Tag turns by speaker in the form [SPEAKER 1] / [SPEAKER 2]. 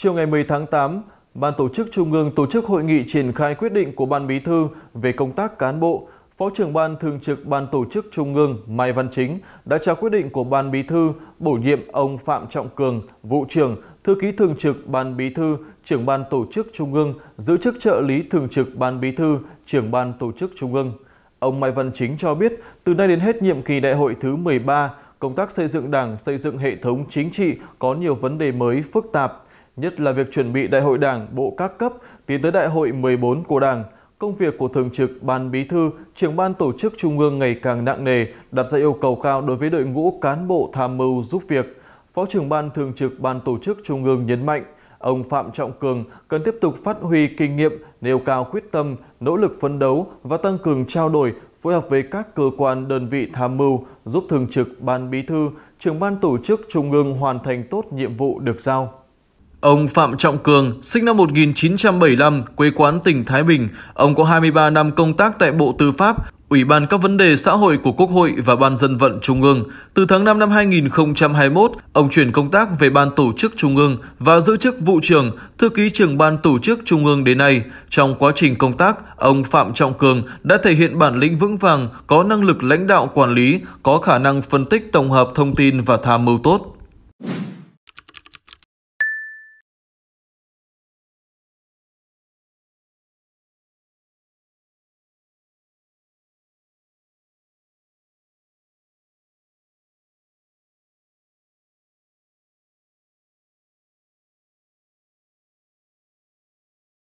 [SPEAKER 1] Chiều ngày 10 tháng 8, Ban tổ chức Trung ương tổ chức hội nghị triển khai quyết định của Ban Bí thư về công tác cán bộ. Phó trưởng Ban Thường trực Ban Tổ chức Trung ương Mai Văn Chính đã trao quyết định của Ban Bí thư bổ nhiệm ông Phạm Trọng Cường, Vụ trưởng, Thư ký Thường trực Ban Bí thư, trưởng Ban Tổ chức Trung ương, giữ chức trợ lý Thường trực Ban Bí thư, trưởng Ban Tổ chức Trung ương. Ông Mai Văn Chính cho biết, từ nay đến hết nhiệm kỳ đại hội thứ 13, công tác xây dựng đảng, xây dựng hệ thống chính trị có nhiều vấn đề mới phức tạp, nhất là việc chuẩn bị đại hội đảng bộ các cấp tiến tới đại hội 14 của đảng, công việc của thường trực ban bí thư, trưởng ban tổ chức trung ương ngày càng nặng nề, đặt ra yêu cầu cao đối với đội ngũ cán bộ tham mưu giúp việc. Phó trưởng ban thường trực ban tổ chức trung ương nhấn mạnh, ông Phạm Trọng Cường cần tiếp tục phát huy kinh nghiệm, nêu cao quyết tâm, nỗ lực phấn đấu và tăng cường trao đổi, phối hợp với các cơ quan đơn vị tham mưu giúp thường trực ban bí thư, trưởng ban tổ chức trung ương hoàn thành tốt nhiệm vụ được giao. Ông Phạm Trọng Cường, sinh năm 1975, quê quán tỉnh Thái Bình. Ông có 23 năm công tác tại Bộ Tư pháp, Ủy ban các vấn đề xã hội của Quốc hội và Ban dân vận Trung ương. Từ tháng 5 năm 2021, ông chuyển công tác về Ban tổ chức Trung ương và giữ chức vụ trưởng, thư ký trưởng Ban tổ chức Trung ương đến nay. Trong quá trình công tác, ông Phạm Trọng Cường đã thể hiện bản lĩnh vững vàng, có năng lực lãnh đạo quản lý, có khả năng phân tích tổng hợp thông tin và tham mưu tốt.